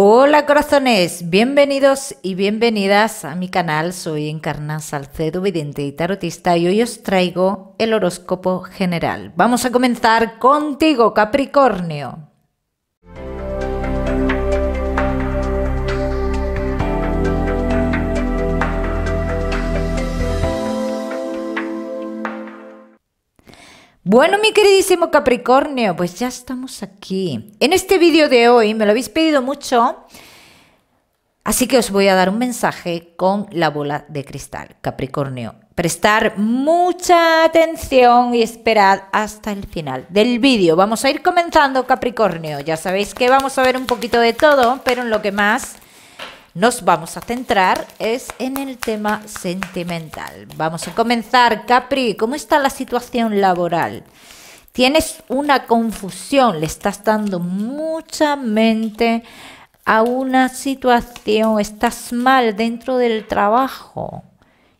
Hola corazones, bienvenidos y bienvenidas a mi canal. Soy Encarna Salcedo, vidente y tarotista y hoy os traigo el horóscopo general. Vamos a comenzar contigo, Capricornio. Bueno, mi queridísimo Capricornio, pues ya estamos aquí. En este vídeo de hoy me lo habéis pedido mucho, así que os voy a dar un mensaje con la bola de cristal, Capricornio. Prestar mucha atención y esperad hasta el final del vídeo. Vamos a ir comenzando, Capricornio. Ya sabéis que vamos a ver un poquito de todo, pero en lo que más nos vamos a centrar es en el tema sentimental. Vamos a comenzar, Capri, ¿cómo está la situación laboral? Tienes una confusión, le estás dando mucha mente a una situación, estás mal dentro del trabajo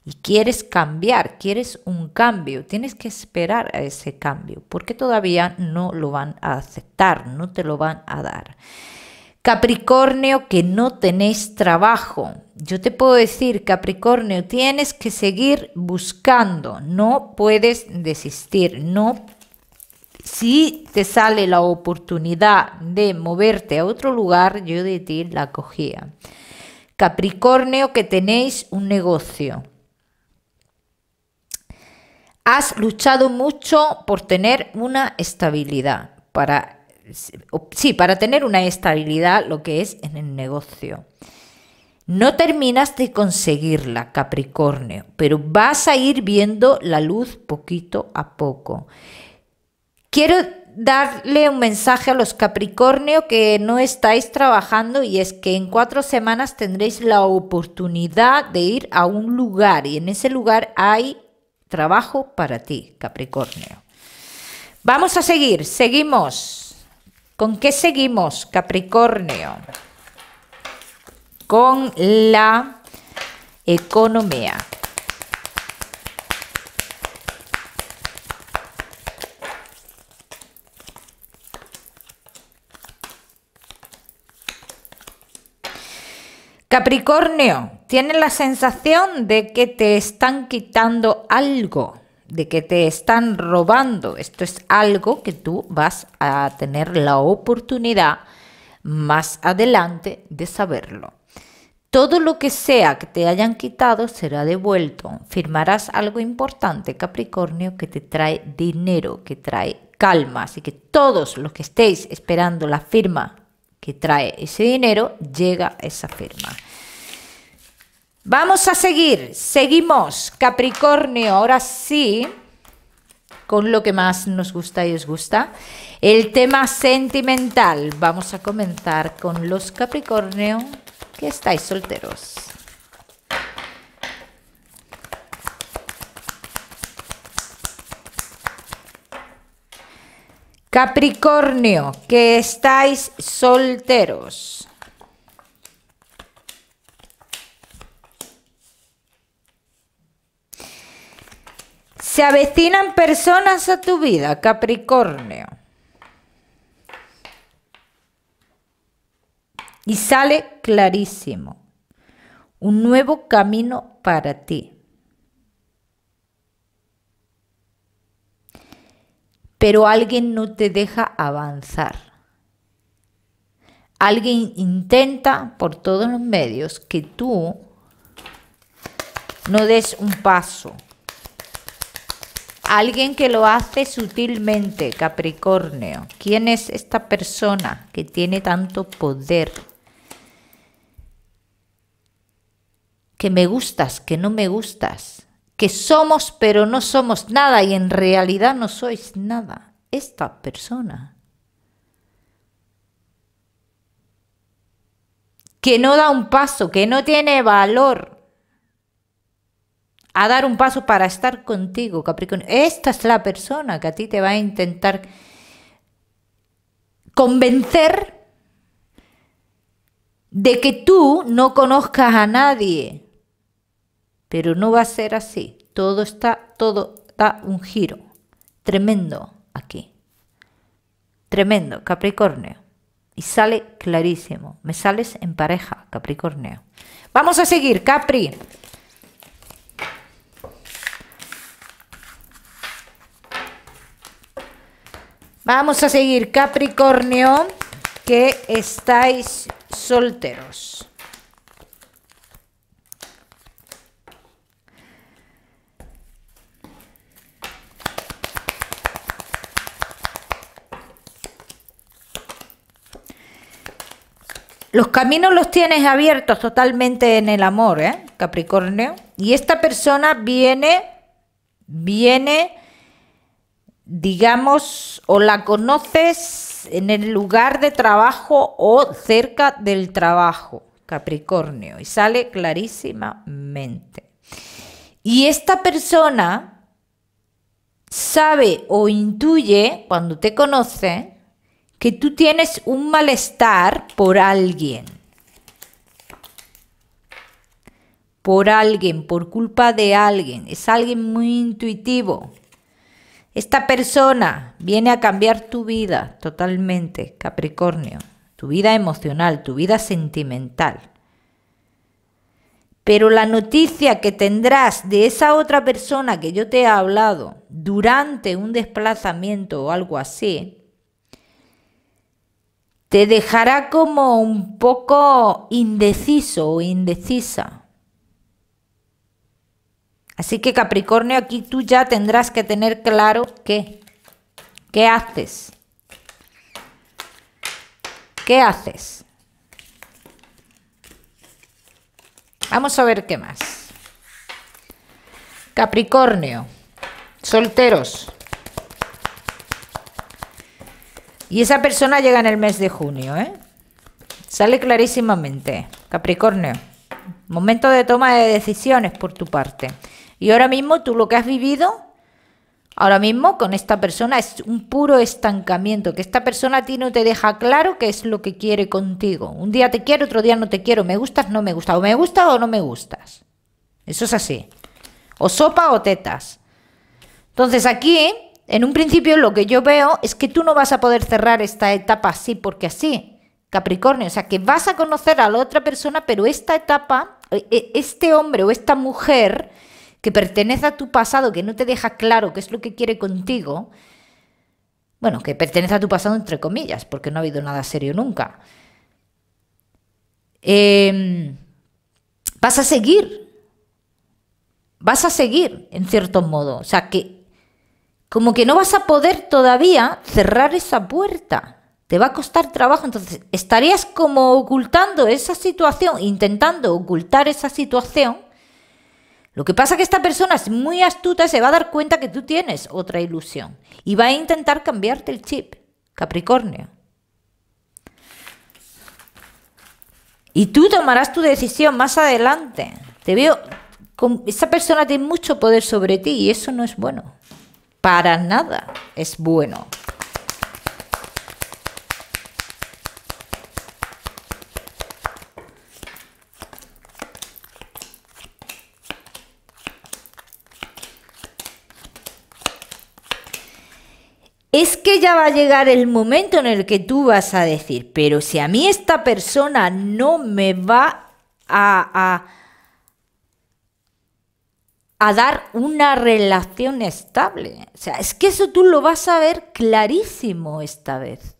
y quieres cambiar, quieres un cambio, tienes que esperar a ese cambio, porque todavía no lo van a aceptar, no te lo van a dar. Capricornio, que no tenéis trabajo. Yo te puedo decir, Capricornio, tienes que seguir buscando, no puedes desistir, no si te sale la oportunidad de moverte a otro lugar, yo de ti la cogía. Capricornio, que tenéis un negocio. Has luchado mucho por tener una estabilidad para sí, para tener una estabilidad, lo que es en el negocio. No terminas de conseguirla, Capricornio, pero vas a ir viendo la luz poquito a poco. Quiero darle un mensaje a los Capricornio que no estáis trabajando y es que en cuatro semanas tendréis la oportunidad de ir a un lugar y en ese lugar hay trabajo para ti, Capricornio. Vamos a seguir, seguimos. ¿Con qué seguimos, Capricornio? Con la economía. Capricornio, tienes la sensación de que te están quitando algo de que te están robando. Esto es algo que tú vas a tener la oportunidad más adelante de saberlo. Todo lo que sea que te hayan quitado será devuelto. Firmarás algo importante, Capricornio, que te trae dinero, que trae calma. Así que todos los que estéis esperando la firma que trae ese dinero, llega esa firma. Vamos a seguir, seguimos, Capricornio, ahora sí, con lo que más nos gusta y os gusta, el tema sentimental. Vamos a comenzar con los Capricornio que estáis solteros. Capricornio, que estáis solteros. Se avecinan personas a tu vida, Capricornio. Y sale clarísimo. Un nuevo camino para ti. Pero alguien no te deja avanzar. Alguien intenta por todos los medios que tú no des un paso. Alguien que lo hace sutilmente, Capricornio. ¿Quién es esta persona que tiene tanto poder? Que me gustas, que no me gustas. Que somos pero no somos nada y en realidad no sois nada. Esta persona. Que no da un paso, que no tiene valor a dar un paso para estar contigo, Capricornio. Esta es la persona que a ti te va a intentar convencer de que tú no conozcas a nadie. Pero no va a ser así. Todo está, todo da un giro tremendo aquí. Tremendo, Capricornio. Y sale clarísimo. Me sales en pareja, Capricornio. Vamos a seguir, Capri. Vamos a seguir, Capricornio, que estáis solteros. Los caminos los tienes abiertos totalmente en el amor, ¿eh? Capricornio. Y esta persona viene, viene digamos, o la conoces en el lugar de trabajo o cerca del trabajo, Capricornio, y sale clarísimamente. Y esta persona sabe o intuye, cuando te conoce, que tú tienes un malestar por alguien. Por alguien, por culpa de alguien. Es alguien muy intuitivo. Esta persona viene a cambiar tu vida totalmente, Capricornio, tu vida emocional, tu vida sentimental. Pero la noticia que tendrás de esa otra persona que yo te he hablado durante un desplazamiento o algo así, te dejará como un poco indeciso o indecisa. Así que Capricornio, aquí tú ya tendrás que tener claro qué. ¿Qué haces? ¿Qué haces? Vamos a ver qué más. Capricornio, solteros. Y esa persona llega en el mes de junio, ¿eh? Sale clarísimamente, Capricornio. Momento de toma de decisiones por tu parte. Y ahora mismo tú lo que has vivido, ahora mismo con esta persona es un puro estancamiento, que esta persona a ti no te deja claro qué es lo que quiere contigo. Un día te quiero, otro día no te quiero, me gustas, no me gusta o me gusta o no me gustas. Eso es así. O sopa o tetas. Entonces aquí, en un principio, lo que yo veo es que tú no vas a poder cerrar esta etapa así porque así. Capricornio, o sea que vas a conocer a la otra persona, pero esta etapa, e, e, este hombre o esta mujer que pertenece a tu pasado, que no te deja claro qué es lo que quiere contigo, bueno, que pertenece a tu pasado entre comillas, porque no ha habido nada serio nunca, em, vas a seguir, vas a seguir en cierto modo, o sea que como que no vas a poder todavía cerrar esa puerta. Te va a costar trabajo, entonces estarías como ocultando esa situación, intentando ocultar esa situación lo que pasa es que esta persona es muy astuta, se va a dar cuenta que tú tienes otra ilusión y va a intentar cambiarte el chip, Capricornio. Y tú tomarás tu decisión más adelante. Te veo, con, esa persona tiene mucho poder sobre ti y eso no es bueno. Para nada es bueno. ya va a llegar el momento en el que tú vas a decir, pero si a mí esta persona no me va a, a, dar una relación estable. O sea, es que eso tú lo vas a ver clarísimo esta vez.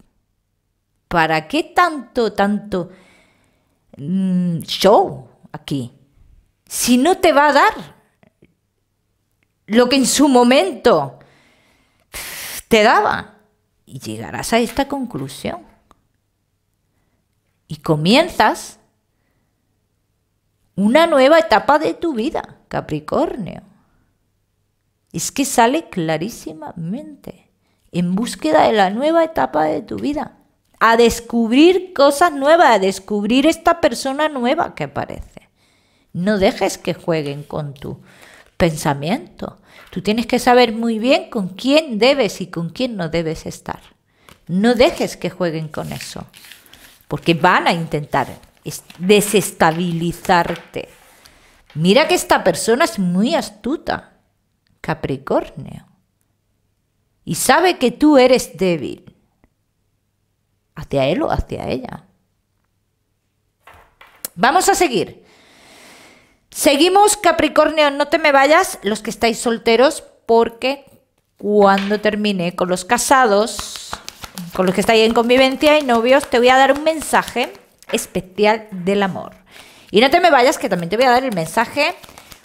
¿Para qué tanto, tanto mm, show aquí? Si no te va a dar lo que en su momento te daba y llegarás a esta conclusión. Y comienzas una nueva etapa de tu vida, Capricornio. Es que sale clarísimamente en búsqueda de la nueva etapa de tu vida, a descubrir cosas nuevas, a descubrir esta persona nueva que aparece. No dejes que jueguen con tu pensamiento. Tú tienes que saber muy bien con quién debes y con quién no debes estar. No dejes que jueguen con eso, porque van a intentar desestabilizarte. Mira que esta persona es muy astuta, Capricornio, y sabe que tú eres débil, hacia él o hacia ella. Vamos a seguir. Seguimos, Capricornio, no te me vayas, los que estáis solteros, porque cuando termine con los casados, con los que estáis en convivencia y novios, te voy a dar un mensaje especial del amor. Y no te me vayas, que también te voy a dar el mensaje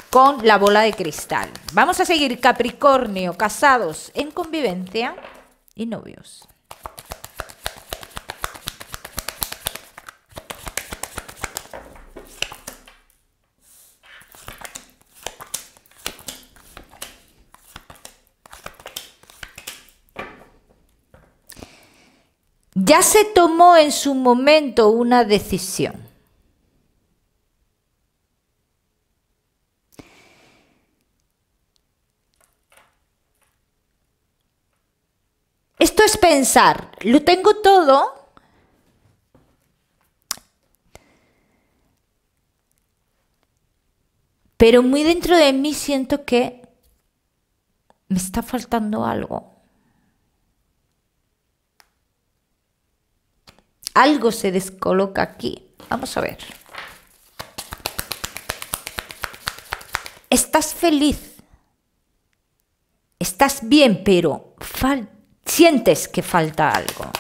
con la bola de cristal. Vamos a seguir Capricornio, casados en convivencia y novios. ya se tomó en su momento una decisión. Esto es pensar, lo tengo todo, pero muy dentro de mí siento que me está faltando algo. Algo se descoloca aquí. Vamos a ver. Estás feliz. Estás bien, pero sientes que falta algo.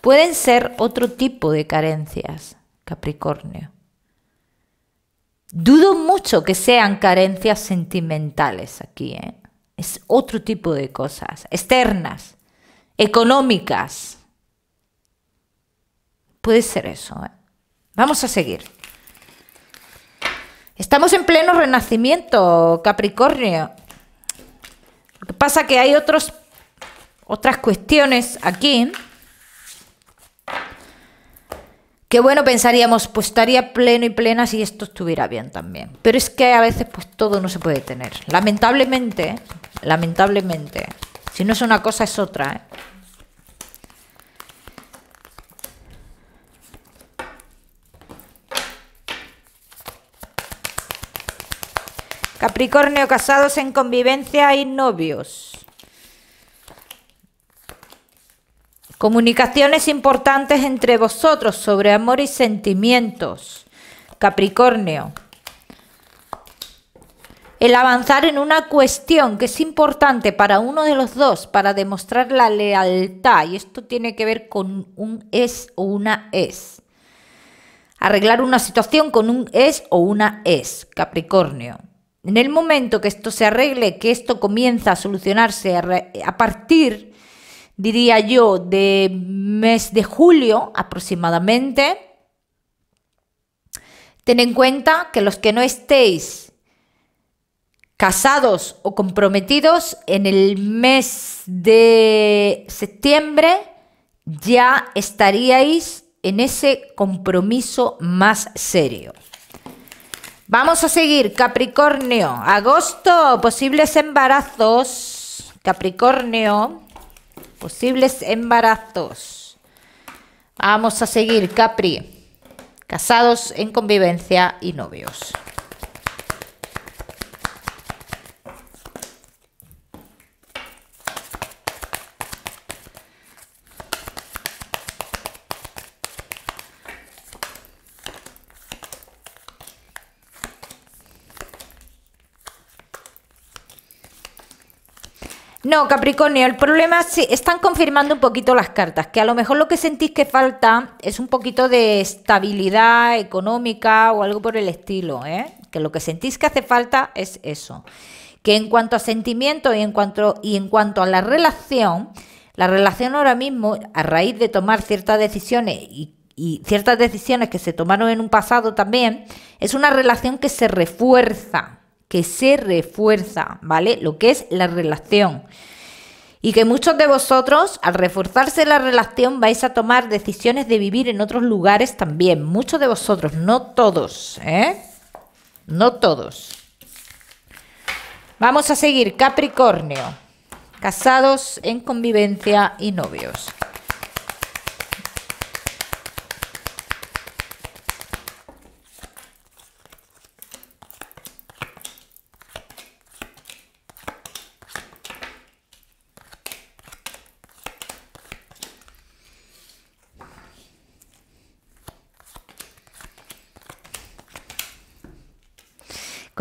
Pueden ser otro tipo de carencias, Capricornio. Dudo mucho que sean carencias sentimentales aquí. ¿eh? Es otro tipo de cosas, externas, económicas. Puede ser eso. ¿eh? Vamos a seguir. Estamos en pleno renacimiento, Capricornio. Lo que pasa que hay otros, otras cuestiones aquí. ¿eh? Qué bueno, pensaríamos, pues estaría pleno y plena si esto estuviera bien también. Pero es que a veces pues todo no se puede tener. Lamentablemente, ¿eh? lamentablemente. Si no es una cosa es otra, ¿eh? Capricornio, casados en convivencia y novios. Comunicaciones importantes entre vosotros sobre amor y sentimientos. Capricornio. El avanzar en una cuestión que es importante para uno de los dos para demostrar la lealtad. Y esto tiene que ver con un es o una es. Arreglar una situación con un es o una es, Capricornio. En el momento que esto se arregle, que esto comienza a solucionarse a, partir partir diría yo, de mes de julio aproximadamente. Ten en cuenta que los que no estéis casados o comprometidos en el mes de septiembre ya estaríais en ese compromiso más serio. Vamos a seguir, Capricornio. Agosto, posibles embarazos. Capricornio. Posibles embarazos. Vamos a seguir, Capri. Casados en convivencia y novios. No, Capricornio, el problema es que están confirmando un poquito las cartas, que a lo mejor lo que sentís que falta es un poquito de estabilidad económica o algo por el estilo, ¿eh? que lo que sentís que hace falta es eso. Que en cuanto a sentimiento y en cuanto, y en cuanto a la relación, la relación ahora mismo, a raíz de tomar ciertas decisiones y, y ciertas decisiones que se tomaron en un pasado también, es una relación que se refuerza que se refuerza, ¿vale? Lo que es la relación. Y que muchos de vosotros, al reforzarse la relación, vais a tomar decisiones de vivir en otros lugares también. Muchos de vosotros, no todos, ¿eh? No todos. Vamos a seguir, Capricornio. Casados en convivencia y novios.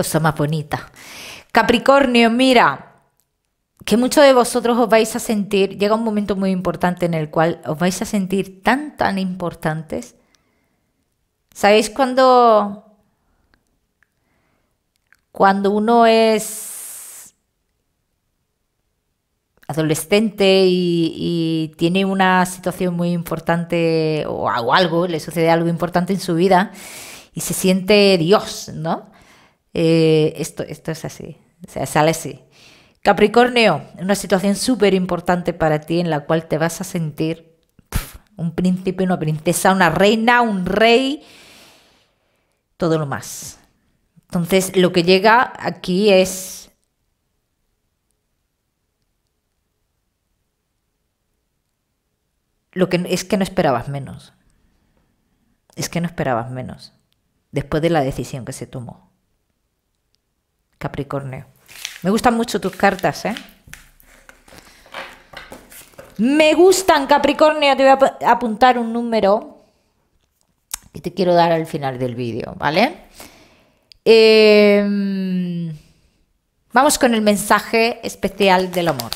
cosa más bonita. Capricornio, mira, que muchos de vosotros os vais a sentir, llega un momento muy importante en el cual os vais a sentir tan, tan importantes. ¿Sabéis cuando, cuando uno es adolescente y, tiene una situación muy importante o algo, le sucede algo importante en su vida y se siente Dios, ¿no? Eh, esto, esto es así, o sea, sale así. Capricornio, una situación súper importante para ti en la cual te vas a sentir un príncipe, una princesa, una reina, un rey, todo lo más. Entonces, lo que llega aquí es lo que es que no esperabas menos. Es que no esperabas menos después de la decisión que se tomó. Capricornio. Me gustan mucho tus cartas, ¿eh? Me gustan, Capricornio. Te voy a apuntar un número que te quiero dar al final del vídeo, ¿vale? Em, vamos con el mensaje especial del amor.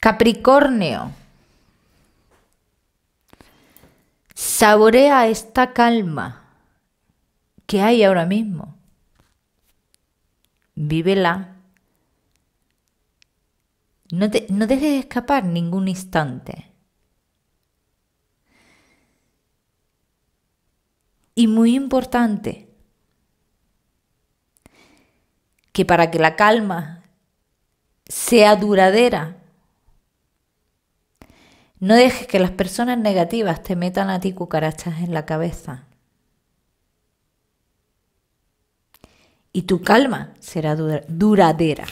Capricornio. Saborea esta calma que hay ahora mismo. Vívela. No, te, no dejes de escapar ningún instante. Y muy importante, que para que la calma sea duradera, no dejes que las personas negativas te metan a ti cucarachas en la cabeza. Y tu calma será duradera.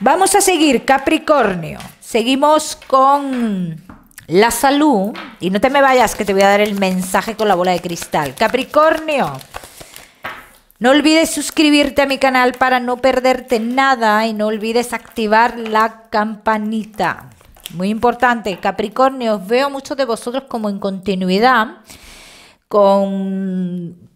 Vamos a seguir, Capricornio. Seguimos con la salud. Y no te me vayas, que te voy a dar el mensaje con la bola de cristal. Capricornio. No olvides suscribirte a mi canal para no perderte nada y no olvides activar la campanita. Muy importante, Os veo muchos de vosotros como en continuidad con,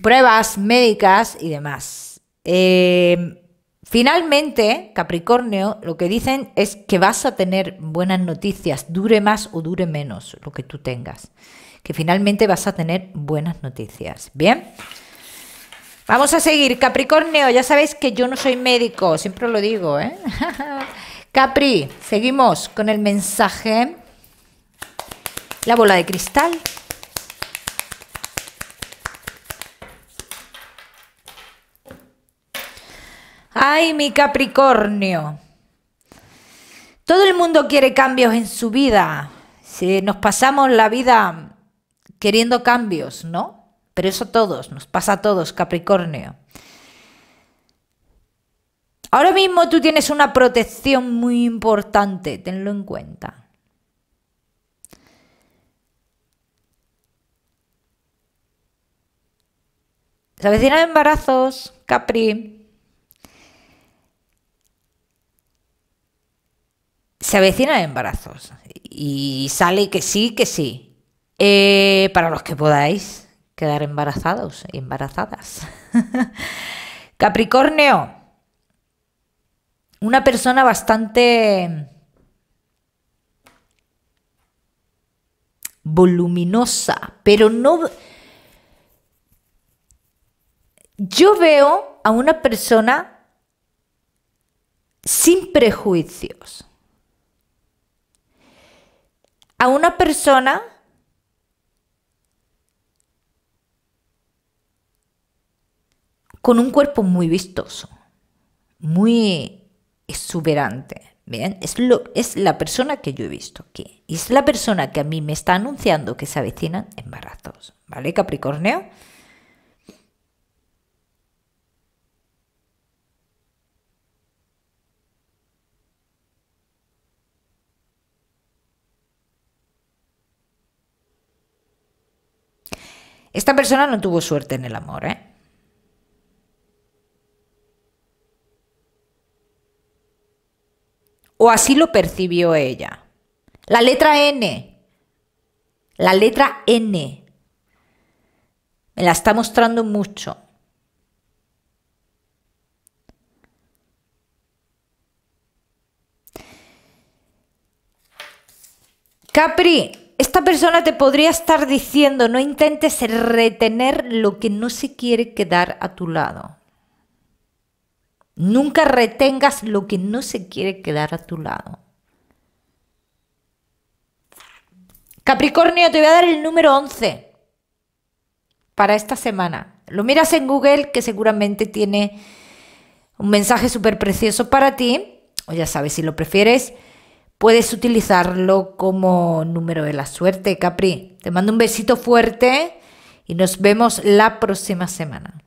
pruebas médicas y demás. Eh, finalmente, Capricornio, lo que dicen es que vas a tener buenas noticias, dure más o dure menos lo que tú tengas, que finalmente vas a tener buenas noticias. Bien. Vamos a seguir, Capricornio, ya sabéis que yo no soy médico, siempre lo digo, ¿eh? Capri, seguimos con el mensaje. La bola de cristal. Ay, mi Capricornio. Todo el mundo quiere cambios en su vida. Si nos pasamos la vida queriendo cambios, ¿no? Pero eso a todos, nos pasa a todos, Capricornio. Ahora mismo tú tienes una protección muy importante, tenlo en cuenta. Se avecinan embarazos, Capri. Se avecinan embarazos. Y sale que sí, que sí. Eh, para los que podáis quedar embarazados, embarazadas. Capricornio una persona bastante voluminosa, pero no... Yo veo a una persona sin prejuicios, a una persona con un cuerpo muy vistoso, muy exuberante. ¿bien? Es, lo, es la persona que yo he visto aquí. Y es la persona que a mí me está anunciando que se avecinan embarazos. ¿Vale, Capricornio? Esta persona no tuvo suerte en el amor, ¿eh? o así lo percibió ella. La letra N. La letra N. Me la está mostrando mucho. Capri, esta persona te podría estar diciendo, no intentes retener lo que no se quiere quedar a tu lado. Nunca retengas lo que no se quiere quedar a tu lado. Capricornio, te voy a dar el número 11 para esta semana. Lo miras en Google, que seguramente tiene un mensaje súper precioso para ti. O ya sabes, si lo prefieres, puedes utilizarlo como número de la suerte, Capri. Te mando un besito fuerte y nos vemos la próxima semana.